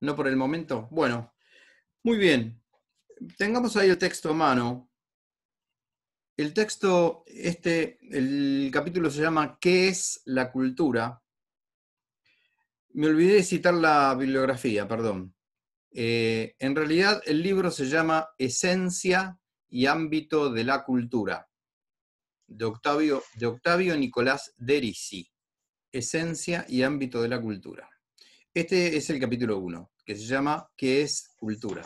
No. por el momento. Bueno, muy bien. Tengamos ahí el texto a mano. El texto, este, el capítulo se llama ¿Qué es la cultura? Me olvidé de citar la bibliografía, perdón. Eh, en realidad el libro se llama Esencia y Ámbito de la Cultura, de Octavio, de Octavio Nicolás Derisi. Esencia y Ámbito de la Cultura. Este es el capítulo 1, que se llama ¿Qué es cultura?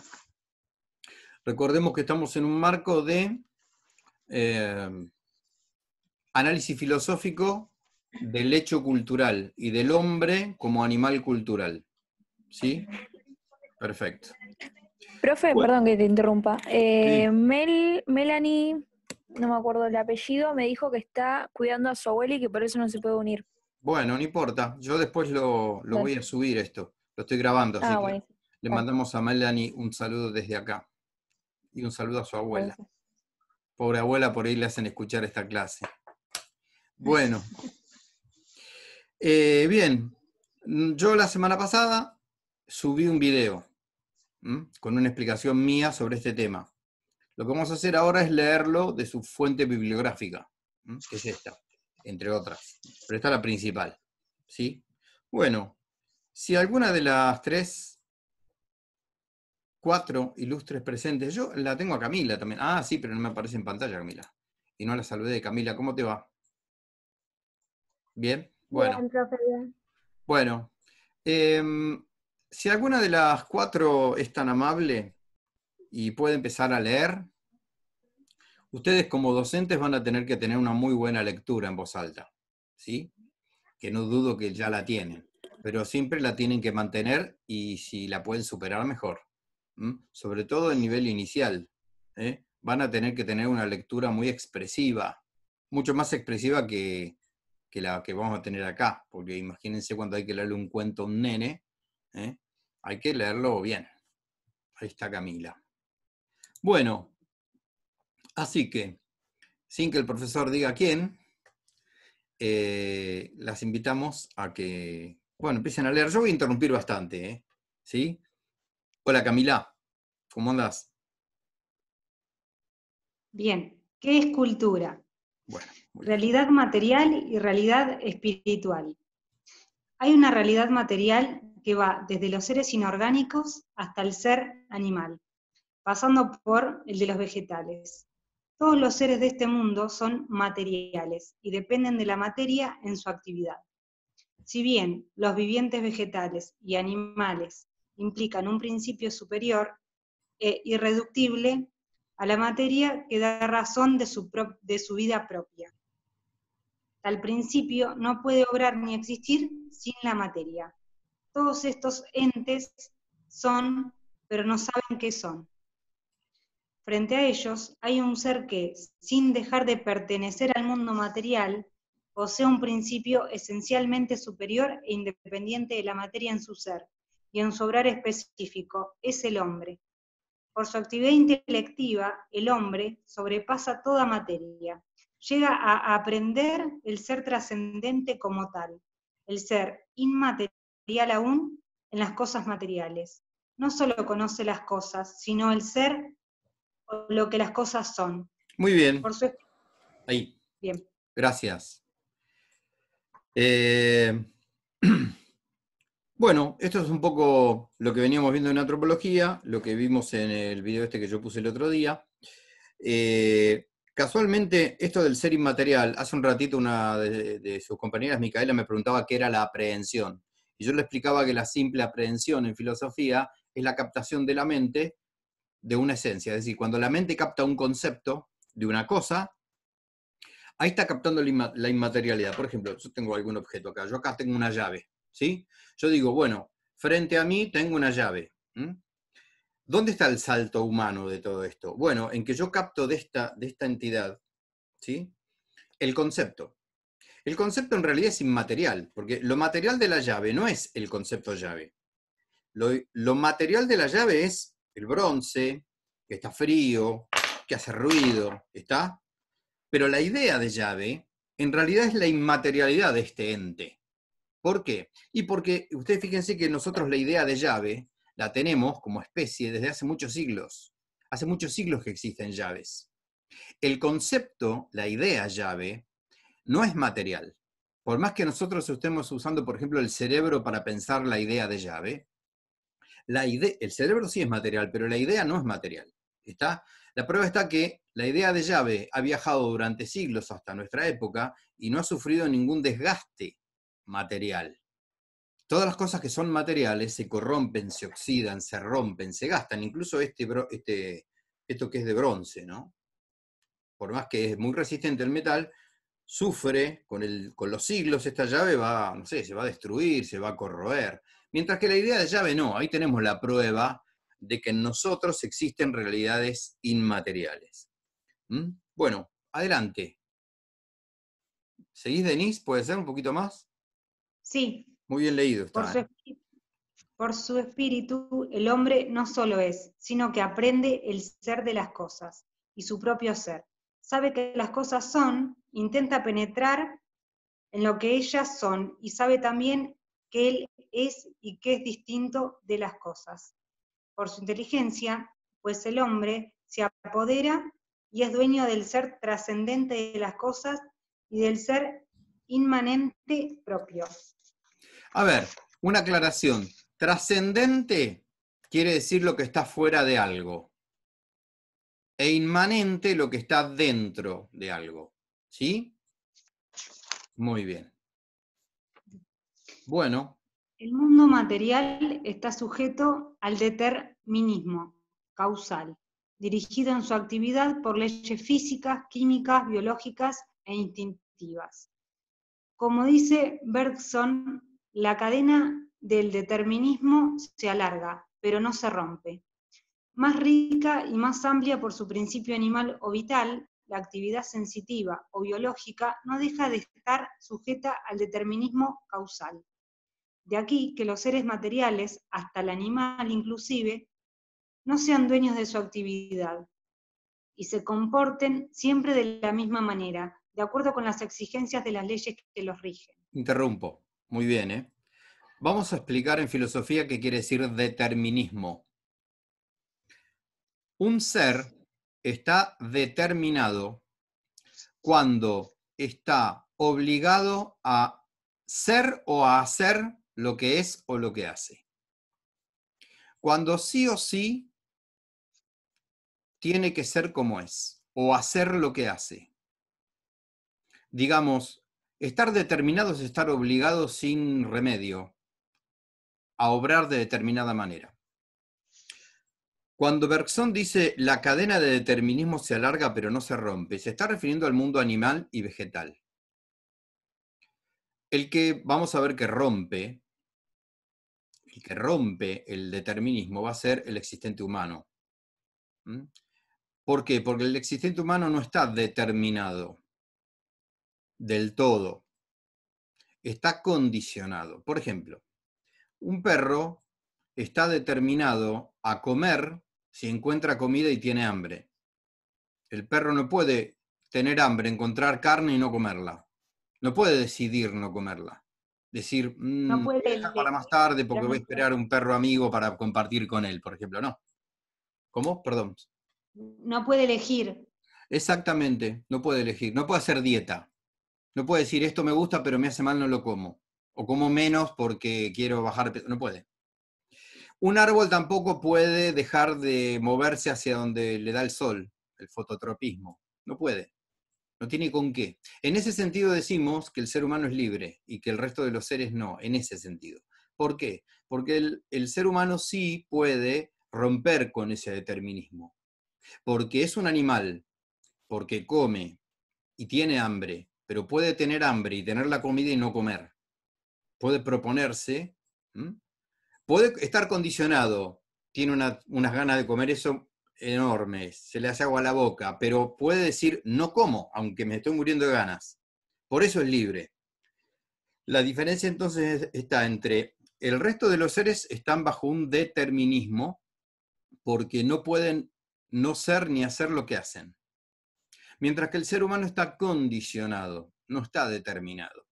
Recordemos que estamos en un marco de eh, análisis filosófico del hecho cultural y del hombre como animal cultural. ¿Sí? Perfecto. Profe, perdón que te interrumpa. Eh, Melanie, no me acuerdo el apellido, me dijo que está cuidando a su abuela y que por eso no se puede unir. Bueno, no importa. Yo después lo, voy a subir esto. Lo estoy grabando. Así ah, que le mandamos a Melanie un saludo desde acá. Y un saludo a su abuela. Pobre abuela, por ahí le hacen escuchar esta clase. Bueno. Eh, bien. Yo la semana pasada subí un video con una explicación mía sobre este tema. Lo que vamos a hacer ahora es leerlo de su fuente bibliográfica, que es esta entre otras. Pero está la principal. ¿Sí? Bueno, si alguna de las tres, cuatro ilustres presentes, yo la tengo a Camila también. Ah, sí, pero no me aparece en pantalla, Camila. Y no la saludé. Camila, ¿cómo te va? Bien, bueno. Bueno, em, si alguna de las cuatro es tan amable y puede empezar a leer, ustedes como docentes van a tener que tener una muy buena lectura en voz alta, ¿sí? Que no dudo que ya la tienen, pero siempre la tienen que mantener y si la pueden superar, mejor. Sobre todo en nivel inicial, ¿eh? van a tener que tener una lectura muy expresiva, mucho más expresiva que, la que vamos a tener acá, porque imagínense cuando hay que leerle un cuento a un nene, ¿eh? hay que leerlo bien. Ahí está Camila. Bueno, Así que, sin que el profesor diga quién, eh, las invitamos a que, bueno, empiecen a leer. Yo voy a interrumpir bastante, ¿eh? ¿sí? Hola Camila, ¿cómo andás? Bien, ¿qué es cultura? Bueno, realidad material y realidad espiritual. Hay una realidad material que va desde los seres inorgánicos hasta el ser animal, pasando por el de los vegetales todos los seres de este mundo son materiales y dependen de la materia en su actividad. Si bien los vivientes vegetales y animales implican un principio superior e irreductible a la materia que da razón de su, de su vida propia. Tal principio no puede obrar ni existir sin la materia. Todos estos entes son, pero no saben qué son. Frente a ellos hay un ser que, sin dejar de pertenecer al mundo material, posee un principio esencialmente superior e independiente de la materia en su ser y en su obrar específico, es el hombre. Por su actividad intelectiva, el hombre sobrepasa toda materia, llega a aprender el ser trascendente como tal, el ser inmaterial aún en las cosas materiales. No solo conoce las cosas, sino el ser lo que las cosas son. Muy bien. Por Ahí. Bien. Gracias. Eh, bueno, esto es un poco lo que veníamos viendo en antropología, lo que vimos en el video este que yo puse el otro día. Eh, casualmente, esto del ser inmaterial, hace un ratito una de, de, sus compañeras, Micaela, me preguntaba qué era la aprehensión. Y yo le explicaba que la simple aprehensión en filosofía es la captación de la mente de una esencia. Es decir, cuando la mente capta un concepto de una cosa, ahí está captando la inmaterialidad. Por ejemplo, yo tengo algún objeto acá, yo acá tengo una llave, ¿sí? Yo digo, bueno, frente a mí tengo una llave. ¿Dónde está el salto humano de todo esto? Bueno, en que yo capto de esta, de esta entidad, ¿sí? El concepto. El concepto en realidad es inmaterial, porque lo material de la llave no es el concepto llave. lo material de la llave es el bronce, que está frío, que hace ruido, ¿está? Pero la idea de llave en realidad es la inmaterialidad de este ente. ¿Por qué? Y porque ustedes fíjense que nosotros la idea de llave la tenemos como especie desde hace muchos siglos. Hace muchos siglos que existen llaves. El concepto, la idea llave, no es material. Por más que nosotros estemos usando, por ejemplo, el cerebro para pensar la idea de llave, el cerebro sí es material, pero la idea no es material. ¿está? La prueba está que la idea de llave ha viajado durante siglos hasta nuestra época y no ha sufrido ningún desgaste material. Todas las cosas que son materiales se corrompen, se oxidan, se rompen, se gastan, incluso este, este esto que es de bronce, ¿no? Por más que es muy resistente el metal, sufre con, los siglos, esta llave va, se va a destruir, se va a corroer. Mientras que la idea de llave no, ahí tenemos la prueba de que en nosotros existen realidades inmateriales. ¿Mm? Bueno, adelante. ¿Seguís, Denise? ¿Puede ser un poquito más? Sí. Muy bien leído. por, su, por su espíritu, el hombre no solo es, sino que aprende el ser de las cosas y su propio ser. Sabe que las cosas son, intenta penetrar en lo que ellas son y sabe también que él es y que es distinto de las cosas. Por su inteligencia, pues el hombre se apodera y es dueño del ser trascendente de las cosas y del ser inmanente propio. A ver, una aclaración. Trascendente quiere decir lo que está fuera de algo. E inmanente lo que está dentro de algo. ¿Sí? Muy bien. Bueno. El mundo material está sujeto al determinismo causal, dirigido en su actividad por leyes físicas, químicas, biológicas e instintivas. Como dice Bergson, la cadena del determinismo se alarga, pero no se rompe. Más rica y más amplia por su principio animal o vital, la actividad sensitiva o biológica no deja de estar sujeta al determinismo causal. De aquí que los seres materiales, hasta el animal inclusive, no sean dueños de su actividad y se comporten siempre de la misma manera, de acuerdo con las exigencias de las leyes que los rigen. Interrumpo. Muy bien, ¿eh? Vamos a explicar en filosofía qué quiere decir determinismo. Un ser está determinado cuando está obligado a ser o a hacer lo que es o lo que hace. Cuando sí o sí tiene que ser como es o hacer lo que hace. Digamos, estar determinado es estar obligado sin remedio a obrar de determinada manera. Cuando Bergson dice la cadena de determinismo se alarga pero no se rompe, se está refiriendo al mundo animal y vegetal el que vamos a ver que rompe, el que rompe el determinismo va a ser el existente humano. ¿Por qué? Porque el existente humano no está determinado del todo. Está condicionado. Por ejemplo, un perro está determinado a comer si encuentra comida y tiene hambre. El perro no puede tener hambre, encontrar carne y no comerla. No puede decidir no comerla. Decir, no mm, puede, para más tarde porque voy a esperar un perro amigo para compartir con él, por ejemplo. No. ¿Cómo? Perdón. No puede elegir. Exactamente, no puede elegir. No puede hacer dieta. No puede decir, esto me gusta, pero me hace mal, no lo como. O como menos porque quiero bajar peso. No puede. Un árbol tampoco puede dejar de moverse hacia donde le da el sol, el fototropismo. No puede no tiene con qué. En ese sentido decimos que el ser humano es libre y que el resto de los seres no, en ese sentido. ¿Por qué? Porque el, ser humano sí puede romper con ese determinismo, porque es un animal, porque come y tiene hambre, pero puede tener hambre y tener la comida y no comer. Puede proponerse, puede estar condicionado, tiene unas ganas de comer eso enorme, se le hace agua a la boca, pero puede decir no como, aunque me estoy muriendo de ganas. Por eso es libre. La diferencia entonces está entre el resto de los seres están bajo un determinismo porque no pueden no ser ni hacer lo que hacen. Mientras que el ser humano está condicionado, no está determinado.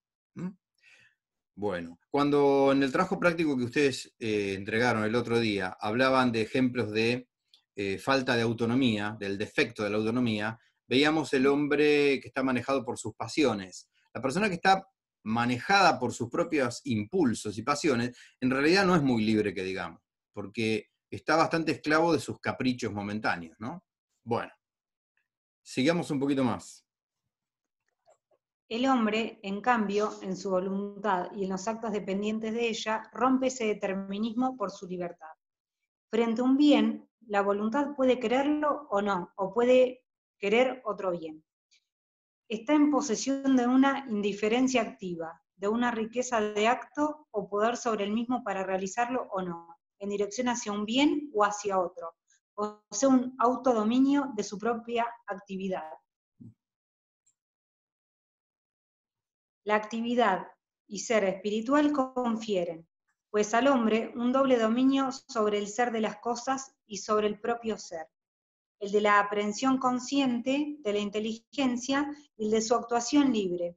Bueno, cuando en el trabajo práctico que ustedes eh, entregaron el otro día hablaban de ejemplos de eh, falta de autonomía, del defecto de la autonomía, veíamos el hombre que está manejado por sus pasiones. La persona que está manejada por sus propios impulsos y pasiones, en realidad no es muy libre, que digamos, porque está bastante esclavo de sus caprichos momentáneos, ¿no? Bueno, sigamos un poquito más. El hombre, en cambio, en su voluntad y en los actos dependientes de ella, rompe ese determinismo por su libertad. Frente a un bien, la voluntad puede quererlo o no, o puede querer otro bien. Está en posesión de una indiferencia activa, de una riqueza de acto o poder sobre el mismo para realizarlo o no, en dirección hacia un bien o hacia otro, o sea, un autodominio de su propia actividad. La actividad y ser espiritual confieren, pues al hombre un doble dominio sobre el ser de las cosas y sobre el propio ser, el de la aprehensión consciente de la inteligencia y el de su actuación libre,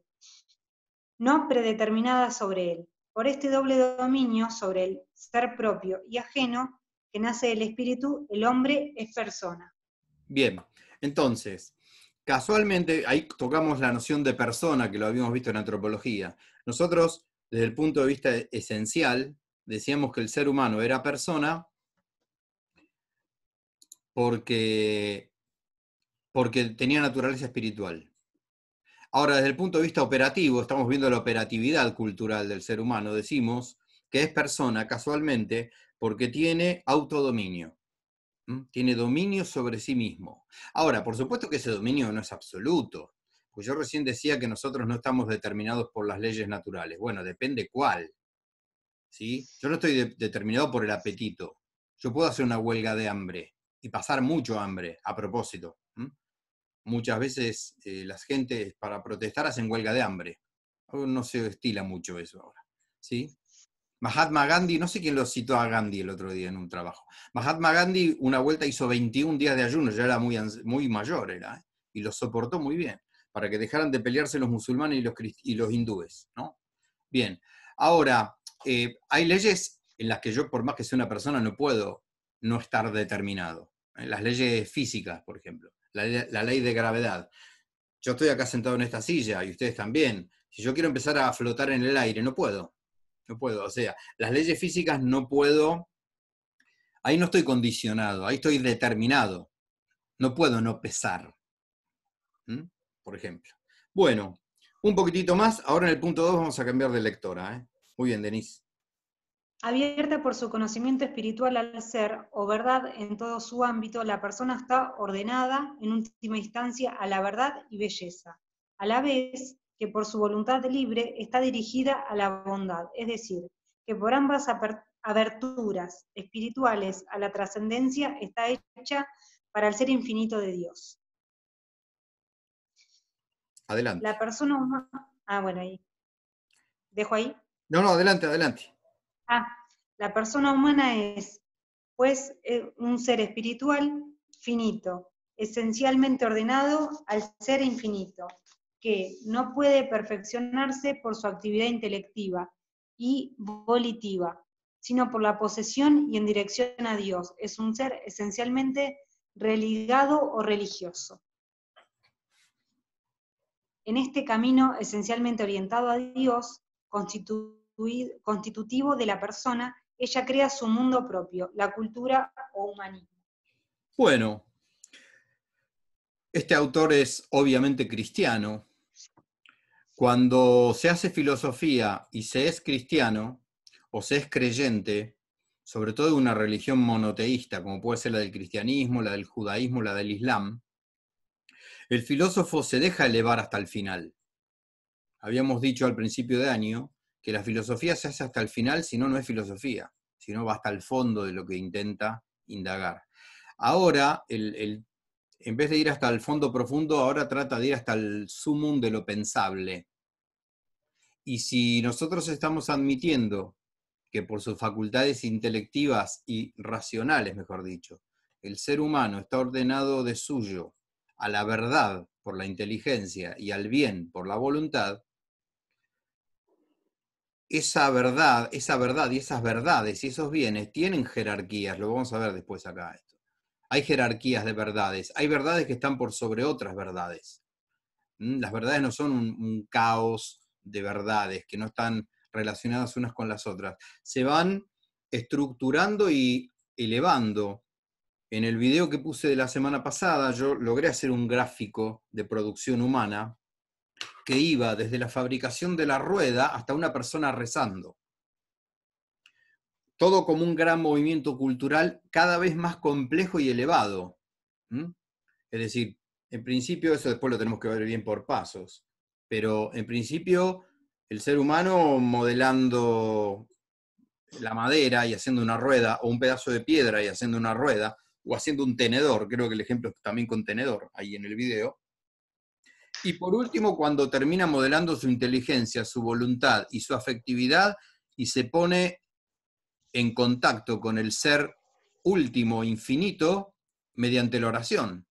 no predeterminada sobre él. Por este doble dominio sobre el ser propio y ajeno que nace del espíritu, el hombre es persona. Bien, entonces, casualmente ahí tocamos la noción de persona que lo habíamos visto en antropología. Nosotros desde el punto de vista e-, esencial, decíamos que el ser humano era persona porque, porque tenía naturaleza espiritual. Ahora, desde el punto de vista operativo, estamos viendo la operatividad cultural del ser humano, decimos que es persona casualmente porque tiene autodominio, tiene dominio sobre sí mismo. Ahora, por supuesto que ese dominio no es absoluto, pues yo recién decía que nosotros no estamos determinados por las leyes naturales. Bueno, depende cuál. ¿sí? Yo no estoy determinado por el apetito. Yo puedo hacer una huelga de hambre y pasar mucho hambre, a propósito. Muchas veces eh, las gentes para protestar hacen huelga de hambre. Oh, no se estila mucho eso ahora. ¿sí? Mahatma Gandhi, no sé quién lo citó a Gandhi el otro día en un trabajo. Mahatma Gandhi una vuelta hizo 21 días de ayuno, ya era muy, muy mayor, era, ¿eh? y lo soportó muy bien para que dejaran de pelearse los musulmanes y los, hindúes. ¿no? Bien, ahora, eh, hay leyes en las que yo, por más que sea una persona, no puedo no estar determinado. ¿eh? Las leyes físicas, por ejemplo, la, ley de gravedad. Yo estoy acá sentado en esta silla y ustedes también. Si yo quiero empezar a flotar en el aire, no puedo. No puedo. O sea, las leyes físicas no puedo. Ahí no estoy condicionado, ahí estoy determinado. No puedo no pesar por ejemplo. Bueno, un poquitito más. Ahora en el punto 2 vamos a cambiar de lectora. ¿eh? Muy bien, Denise. Abierta por su conocimiento espiritual al ser o verdad en todo su ámbito, la persona está ordenada en última instancia a la verdad y belleza, a la vez que por su voluntad libre está dirigida a la bondad, es decir, que por ambas aberturas espirituales a la trascendencia está hecha para el ser infinito de Dios. Adelante. La persona humana. Ah, bueno, ahí. ¿Dejo ahí? No, no, adelante, adelante. Ah, la persona humana es, pues, eh, un ser espiritual finito, esencialmente ordenado al ser infinito, que no puede perfeccionarse por su actividad intelectiva y volitiva, sino por la posesión y en dirección a Dios. Es un ser esencialmente religado o religioso en este camino esencialmente orientado a Dios, constitutivo de la persona, ella crea su mundo propio, la cultura o humanismo. Bueno, este autor es obviamente cristiano. Cuando se hace filosofía y se es cristiano o se es creyente, sobre todo de una religión monoteísta, como puede ser la del cristianismo, la del judaísmo, la del islam, el filósofo se deja elevar hasta el final. Habíamos dicho al principio de año que la filosofía se hace hasta el final, si no, no es filosofía, no, va hasta el fondo de lo que intenta indagar. Ahora, en vez de ir hasta el fondo profundo, ahora trata de ir hasta el sumum de lo pensable. Y si nosotros estamos admitiendo que por sus facultades intelectivas y racionales, mejor dicho, el ser humano está ordenado de suyo a la verdad por la inteligencia y al bien por la voluntad, esa verdad, esa verdad y esas verdades y esos bienes tienen jerarquías, lo vamos a ver después acá esto. Hay jerarquías de verdades, hay verdades que están por sobre otras verdades. Mm, las verdades no son un, un caos de verdades que no están relacionadas unas con las otras. Se van estructurando y elevando en el video que puse de la semana pasada, yo logré hacer un gráfico de producción humana que iba desde la fabricación de la rueda hasta una persona rezando. Todo como un gran movimiento cultural cada vez más complejo y elevado. Es decir, en principio, eso después lo tenemos que ver bien por pasos, pero en principio el ser humano modelando la madera y haciendo una rueda, o un pedazo de piedra y haciendo una rueda, o haciendo un tenedor, creo que el ejemplo es también con tenedor ahí en el video. Y por último, cuando termina modelando su inteligencia, su voluntad y su afectividad y se pone en contacto con el ser último, infinito, mediante la oración.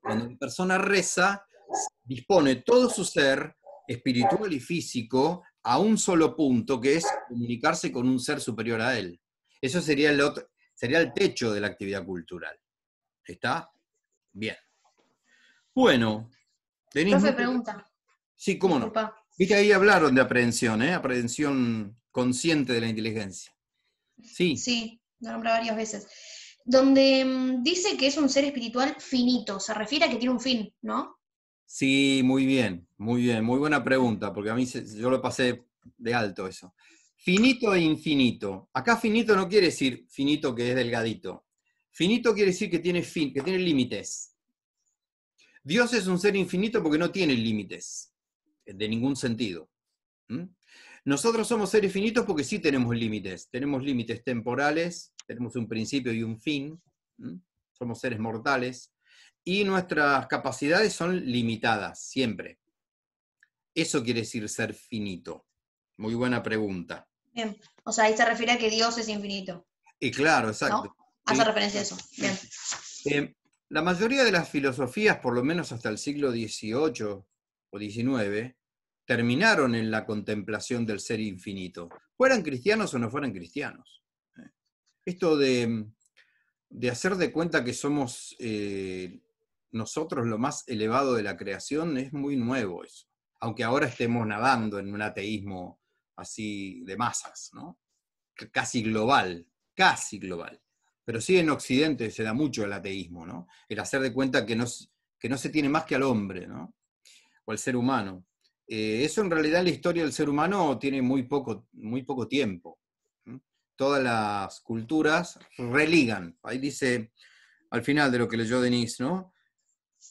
Cuando la persona reza, dispone todo su ser, espiritual y físico, a un solo punto, que es comunicarse con un ser superior a él. Eso sería el otro, sería el techo de la actividad cultural. ¿Está? Bien. Bueno. Profe, pregunta. Sí, cómo no. Viste, ahí hablaron de aprehensión, ¿eh? Aprehensión consciente de la inteligencia. Sí. Sí, lo nombré varias veces. Donde mm, dice que es un ser espiritual finito, se refiere a que tiene un fin, ¿no? Sí, muy bien, muy bien, muy buena pregunta, porque a mí yo lo pasé de alto eso. Finito e infinito. Acá finito no quiere decir finito que es delgadito. Finito quiere decir que tiene fin, que tiene límites. Dios es un ser infinito porque no tiene límites, de ningún sentido. ¿Mm? Nosotros somos seres finitos porque sí tenemos límites. Tenemos límites temporales, tenemos un principio y un fin. ¿Mm? Somos seres mortales. Y nuestras capacidades son limitadas, siempre. Eso quiere decir ser finito. Muy buena pregunta. O sea, ahí se refiere a que Dios es infinito. Y claro, exacto. Hace referencia a eso. Eh, la mayoría de las filosofías, por lo menos hasta el siglo XVIII o XIX, terminaron en la contemplación del ser infinito, fueran cristianos o no fueran cristianos. Eh, esto de, hacer de cuenta que somos eh, nosotros lo más elevado de la creación es muy nuevo eso, aunque ahora estemos nadando en un ateísmo así de masas, ¿no? Casi global, casi global. Pero sí en Occidente se da mucho el ateísmo, ¿no? El hacer de cuenta que no, no se tiene más que al hombre, ¿no? O al ser humano. Eh, eso en realidad en la historia del ser humano tiene muy poco, muy poco tiempo. Todas las culturas religan. Ahí dice, al final de lo que leyó Denise, ¿no?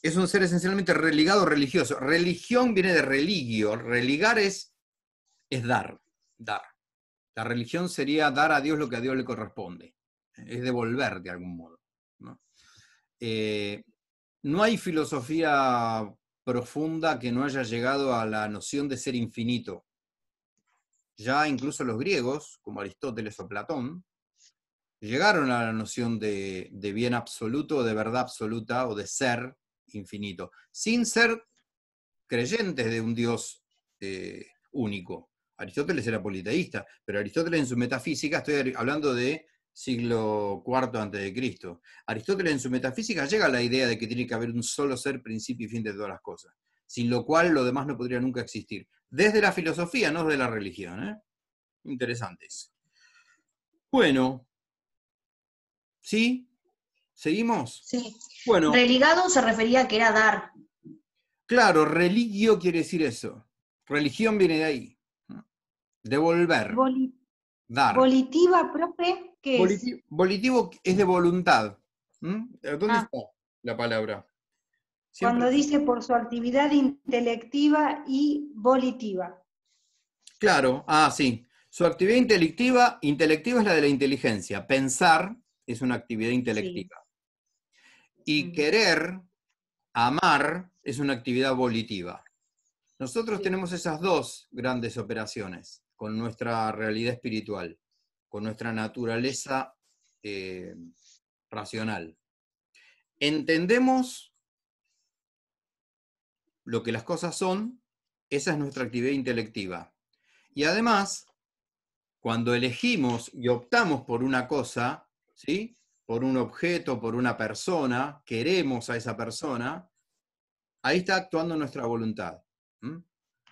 Es un ser esencialmente religado religioso. Religión viene de religio. Religar es es dar, dar. La religión sería dar a Dios lo que a Dios le corresponde, es devolver de algún modo. Eh, ¿no? hay filosofía profunda que no haya llegado a la noción de ser infinito. Ya incluso los griegos, como Aristóteles o Platón, llegaron a la noción de, bien absoluto, de verdad absoluta o de ser infinito, sin ser creyentes de un Dios eh, único. Aristóteles era politeísta, pero Aristóteles en su metafísica, estoy hablando de siglo IV antes de Cristo. Aristóteles en su metafísica llega a la idea de que tiene que haber un solo ser, principio y fin de todas las cosas, sin lo cual lo demás no podría nunca existir. Desde la filosofía, no de la religión. Interesantes. ¿eh? Interesante eso. Bueno, ¿sí? ¿Seguimos? Sí. Bueno. Religado se refería a que era dar. Claro, religio quiere decir eso. Religión viene de ahí. Devolver. dar. Volitiva, profe, ¿qué es? Volitivo es de voluntad. Eh, ¿Dónde ah. está la palabra? Cuando dice por su actividad intelectiva y volitiva. Claro, ah, sí. Su actividad intelectiva, intelectiva es la de la inteligencia. Pensar es una actividad intelectiva. Y querer, amar, es una actividad volitiva. Nosotros tenemos esas dos grandes operaciones con nuestra realidad espiritual, con nuestra naturaleza eh, racional. Entendemos lo que las cosas son, esa es nuestra actividad intelectiva. Y además, cuando elegimos y optamos por una cosa, ¿sí? por un objeto, por una persona, queremos a esa persona, ahí está actuando nuestra voluntad.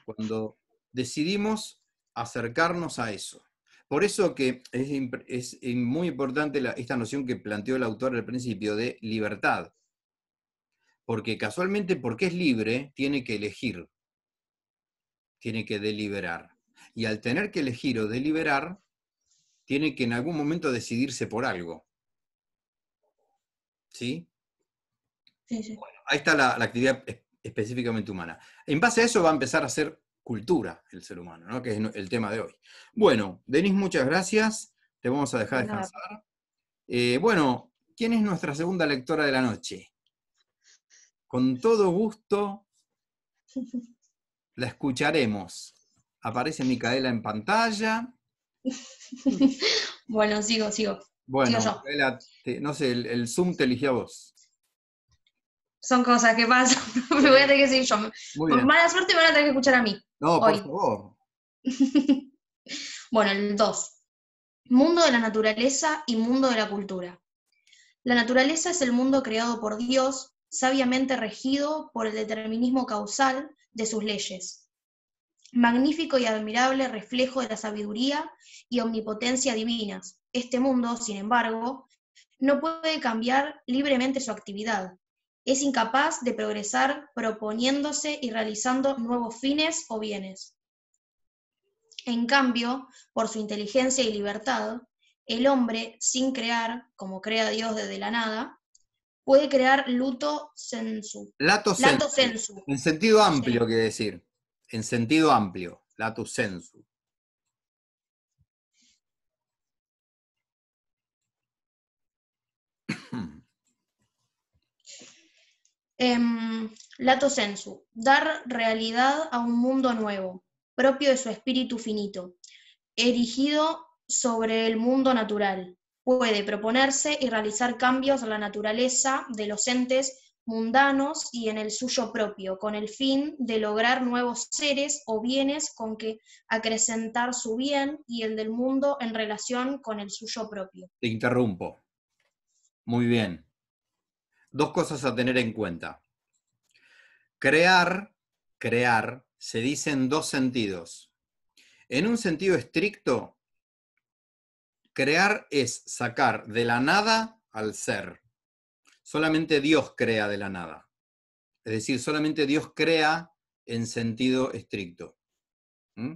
Cuando decidimos acercarnos a eso. Por eso que es, muy importante esta noción que planteó el autor al principio de libertad. Porque casualmente, porque es libre, tiene que elegir, tiene que deliberar. Y al tener que elegir o deliberar, tiene que en algún momento decidirse por algo. ¿Sí? ahí está la, actividad específicamente humana. En base a eso va a empezar a ser cultura el ser humano, ¿no? que es el tema de hoy. Bueno, Denis, muchas gracias. Te vamos a dejar descansar. Eh, bueno, ¿quién es nuestra segunda lectora de la noche? Con todo gusto la escucharemos. Aparece Micaela en pantalla. bueno, sigo, sigo. Bueno, no sé, el, Zoom te eligió a vos son cosas que pasan. me voy a tener que decir yo. Por mala suerte me van a tener que escuchar a mí. No, por favor. bueno, el 2. Mundo de la naturaleza y mundo de la cultura. La naturaleza es el mundo creado por Dios, sabiamente regido por el determinismo causal de sus leyes. Magnífico y admirable reflejo de la sabiduría y omnipotencia divinas. Este mundo, sin embargo, no puede cambiar libremente su actividad, es incapaz de progresar proponiéndose y realizando nuevos fines o bienes. En cambio, por su inteligencia y libertad, el hombre, sin crear, como crea Dios desde la nada, puede crear luto sensu. Lato, sensu. En sentido amplio, quiere decir. En sentido amplio, lato sensu. Em, lato sensu, dar realidad a un mundo nuevo, propio de su espíritu finito, erigido sobre el mundo natural. Puede proponerse y realizar cambios a la naturaleza de los entes mundanos y en el suyo propio, con el fin de lograr nuevos seres o bienes con que acrecentar su bien y el del mundo en relación con el suyo propio. Te interrumpo. Muy bien dos cosas a tener en cuenta. Crear, crear, se dice en dos sentidos. En un sentido estricto, crear es sacar de la nada al ser. Solamente Dios crea de la nada. Es decir, solamente Dios crea en sentido estricto. ¿Mm?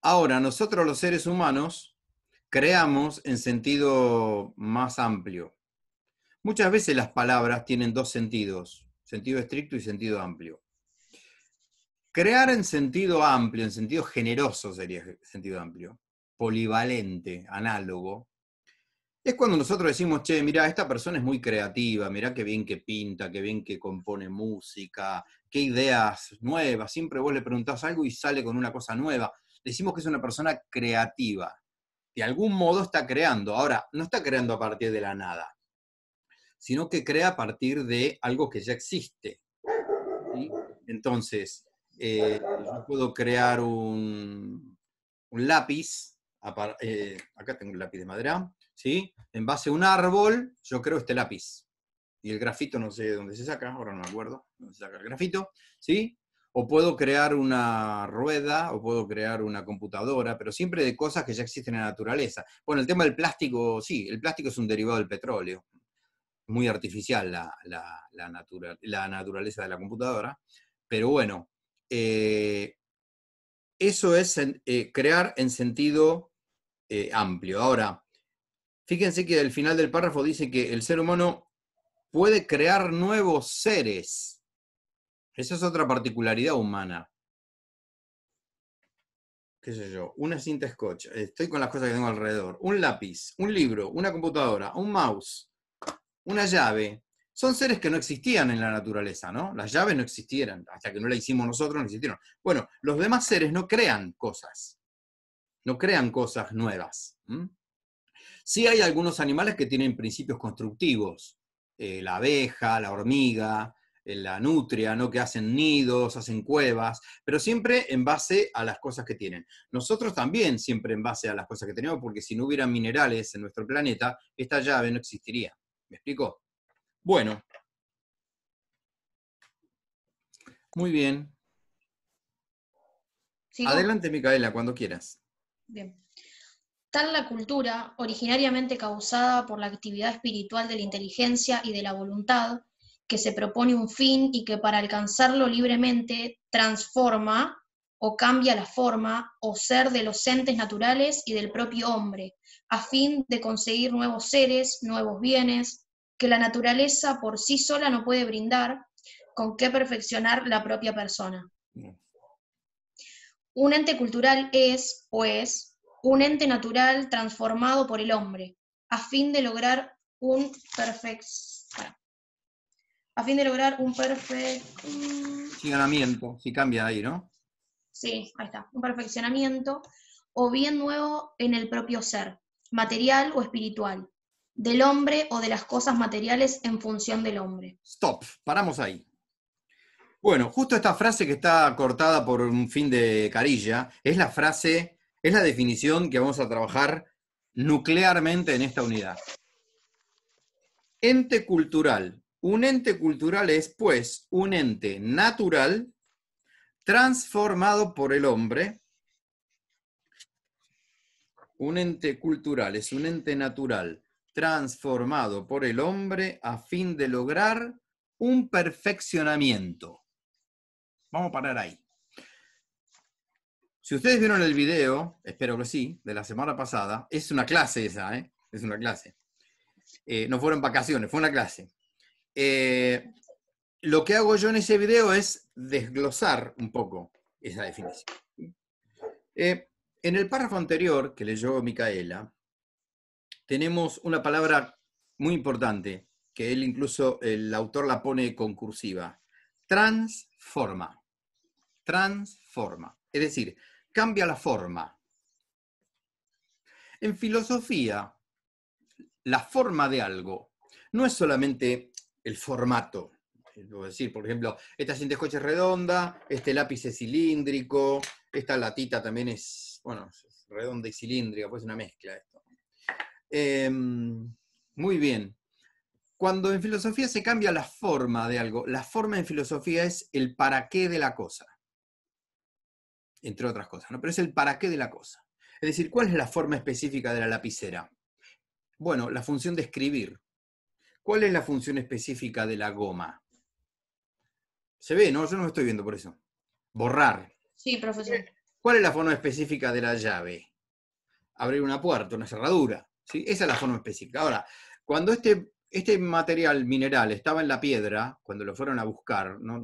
Ahora, nosotros los seres humanos creamos en sentido más amplio. Muchas veces las palabras tienen dos sentidos, sentido estricto y sentido amplio. Crear en sentido amplio, en sentido generoso sería sentido amplio, polivalente, análogo, es cuando nosotros decimos, che, mira, esta persona es muy creativa, Mira qué bien que pinta, qué bien que compone música, qué ideas nuevas. Siempre vos le preguntás algo y sale con una cosa nueva. Decimos que es una persona creativa. De algún modo está creando. Ahora, no está creando a partir de la nada sino que crea a partir de algo que ya existe. Entonces, eh, yo puedo crear un, un lápiz, eh, acá tengo un lápiz de madera, ¿sí? en base a un árbol, yo creo este lápiz. Y el grafito no sé de dónde se saca, ahora no me acuerdo dónde se saca el grafito, ¿sí? O puedo crear una rueda, o puedo crear una computadora, pero siempre de cosas que ya existen en la naturaleza. Bueno, el tema del plástico, sí, el plástico es un derivado del petróleo, muy artificial la, la, naturaleza de la computadora, pero bueno, eh, eso es eh, crear en sentido eh, amplio. Ahora, fíjense que al final del párrafo dice que el ser humano puede crear nuevos seres. Esa es otra particularidad humana. ¿Qué sé yo? Una cinta scotch. Estoy con las cosas que tengo alrededor. Un lápiz, un libro, una computadora, un mouse una llave, son seres que no existían en la naturaleza, ¿no? Las llaves no existieran, hasta que no la hicimos nosotros, no existieron. Bueno, los demás seres no crean cosas, no crean cosas nuevas. Sí hay algunos animales que tienen principios constructivos, eh, la abeja, la hormiga, eh, la nutria, ¿no? que hacen nidos, hacen cuevas, pero siempre en base a las cosas que tienen. Nosotros también siempre en base a las cosas que tenemos, porque si no hubiera minerales en nuestro planeta, esta llave no existiría. ¿Me explico? Bueno. Muy bien. Adelante, Micaela, cuando quieras. Bien. Tal la cultura, originariamente causada por la actividad espiritual de la inteligencia y de la voluntad, que se propone un fin y que para alcanzarlo libremente transforma o cambia la forma o ser de los entes naturales y del propio hombre, a fin de conseguir nuevos seres, nuevos bienes, que la naturaleza por sí sola no puede brindar, con qué perfeccionar la propia persona. Un ente cultural es, pues un ente natural transformado por el hombre, a fin de lograr un perfecto a fin de lograr un perfecto... si cambia ahí, ¿no? sí, ahí está, un perfeccionamiento, o bien nuevo en el propio ser, material o espiritual, del hombre o de las cosas materiales en función del hombre. Stop, paramos ahí. Bueno, justo esta frase que está cortada por un fin de carilla es la frase, es la definición que vamos a trabajar nuclearmente en esta unidad. Ente cultural. Un ente cultural es, pues, un ente natural transformado por el hombre, un ente cultural, es un ente natural, transformado por el hombre a fin de lograr un perfeccionamiento. Vamos a parar ahí. Si ustedes vieron el video, espero que sí, de la semana pasada, es una clase esa, ¿eh? es una clase. Eh, no fueron vacaciones, fue una clase. Eh, lo que hago yo en ese video es desglosar un poco esa definición. Eh, en el párrafo anterior que leyó Micaela, tenemos una palabra muy importante, que él incluso, el autor la pone concursiva, transforma. Transforma. Es decir, cambia la forma. En filosofía, la forma de algo no es solamente el formato, por ejemplo, esta cinta de coche es redonda, este lápiz es cilíndrico, esta latita también es, redonda y cilíndrica, pues es una mezcla esto. Em, muy bien. Cuando en filosofía se cambia la forma de algo, la forma en filosofía es el para qué de la cosa, entre otras cosas, ¿no? Pero es el para qué de la cosa. Es decir, ¿cuál es la forma específica de la lapicera? Bueno, la función de escribir. ¿Cuál es la función específica de la goma? Se ve, ¿no? Yo no me estoy viendo por eso. Borrar. Sí, profesor. ¿Cuál es la forma específica de la llave? Abrir una puerta, una cerradura. ¿sí? Esa es la forma específica. Ahora, cuando este, este material mineral estaba en la piedra, cuando lo fueron a buscar, ¿no?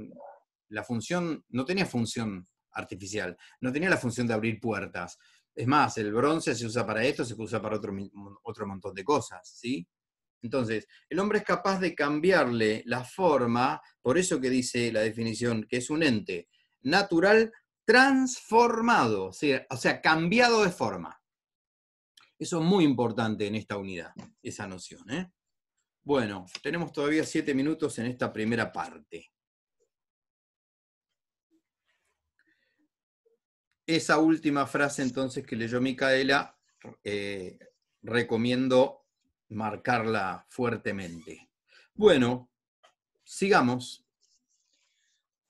la función no tenía función artificial, no tenía la función de abrir puertas. Es más, el bronce se usa para esto, se usa para otro, otro montón de cosas, ¿sí? Entonces, el hombre es capaz de cambiarle la forma, por eso que dice la definición, que es un ente natural transformado, o sea, cambiado de forma. Eso es muy importante en esta unidad, esa noción. ¿eh? Bueno, tenemos todavía siete minutos en esta primera parte. Esa última frase entonces que leyó Micaela, eh, recomiendo marcarla fuertemente. Bueno, sigamos.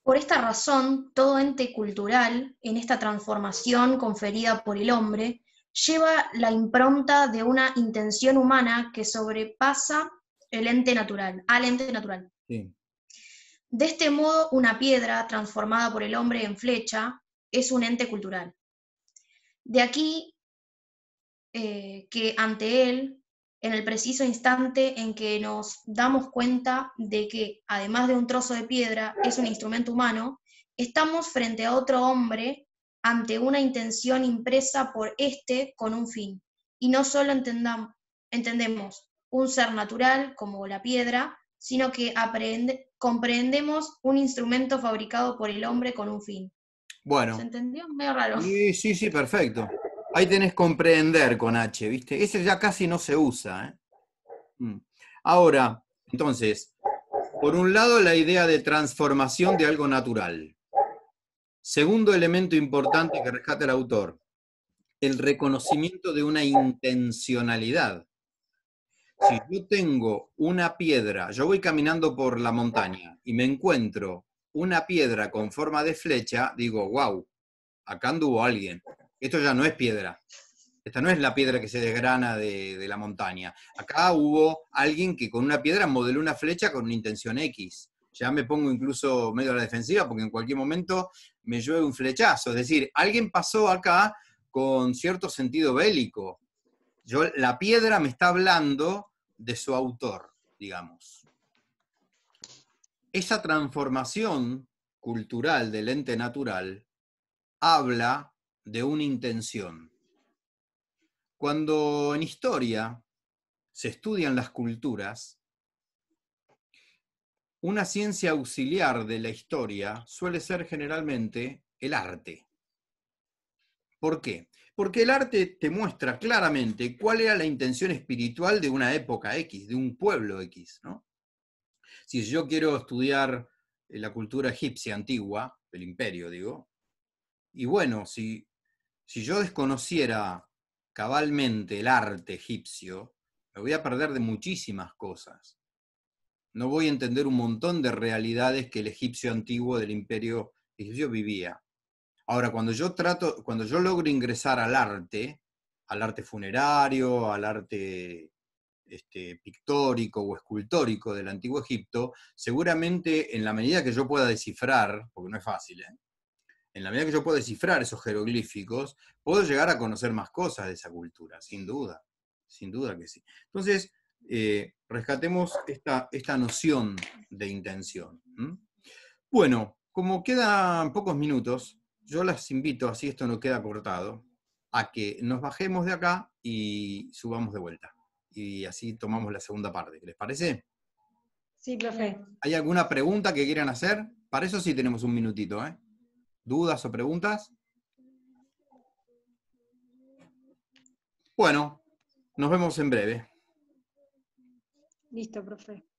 Por esta razón, todo ente cultural, en esta transformación conferida por el hombre, lleva la impronta de una intención humana que sobrepasa el ente natural, al ente natural. De este modo, una piedra transformada por el hombre en flecha es un ente cultural. De aquí eh, que ante él en el preciso instante en que nos damos cuenta de que, además de un trozo de piedra, es un instrumento humano, estamos frente a otro hombre ante una intención impresa por éste con un fin. Y no solo entendemos un ser natural como la piedra, sino que comprendemos un instrumento fabricado por el hombre con un fin. Bueno. ¿Se entendió? Medio raro. sí, sí, perfecto. Ahí tenés comprender con H, ¿viste? Ese ya casi no se usa. ¿eh? Mm. Ahora, entonces, por un lado la idea de transformación de algo natural. Segundo elemento importante que rescata el autor, el reconocimiento de una intencionalidad. Si yo tengo una piedra, yo voy caminando por la montaña y me encuentro una piedra con forma de flecha, digo, wow, acá anduvo alguien. Esto ya no es piedra. Esta no es la piedra que se desgrana de, la montaña. Acá hubo alguien que con una piedra modeló una flecha con una intención X. Ya me pongo incluso medio a la defensiva porque en cualquier momento me llueve un flechazo. Es decir, alguien pasó acá con cierto sentido bélico. Yo, la piedra me está hablando de su autor, digamos. Esa transformación cultural del ente natural habla de una intención. Cuando en historia se estudian las culturas, una ciencia auxiliar de la historia suele ser generalmente el arte. ¿Por qué? Porque el arte te muestra claramente cuál era la intención espiritual de una época X, de un pueblo X. ¿no? Si yo quiero estudiar eh, la cultura egipcia antigua, el imperio, digo, y bueno, si si yo desconociera cabalmente el arte egipcio, me voy a perder de muchísimas cosas. No voy a entender un montón de realidades que el egipcio antiguo del imperio egipcio vivía. Ahora, cuando yo trato, cuando yo logro ingresar al arte, al arte funerario, al arte este, pictórico o escultórico del antiguo Egipto, seguramente en la medida que yo pueda descifrar, porque no es fácil, ¿eh? en la medida que yo puedo descifrar esos jeroglíficos, puedo llegar a conocer más cosas de esa cultura, sin duda, sin duda que sí. Entonces, eh, rescatemos esta, esta, noción de intención. Bueno, como quedan pocos minutos, yo las invito, así esto no queda cortado, a que nos bajemos de acá y subamos de vuelta. Y así tomamos la segunda parte. ¿Les parece? Sí, profe. ¿Hay alguna pregunta que quieran hacer? Para eso sí tenemos un minutito, ¿eh? ¿Dudas o preguntas? Bueno, nos vemos en breve. Listo, profe.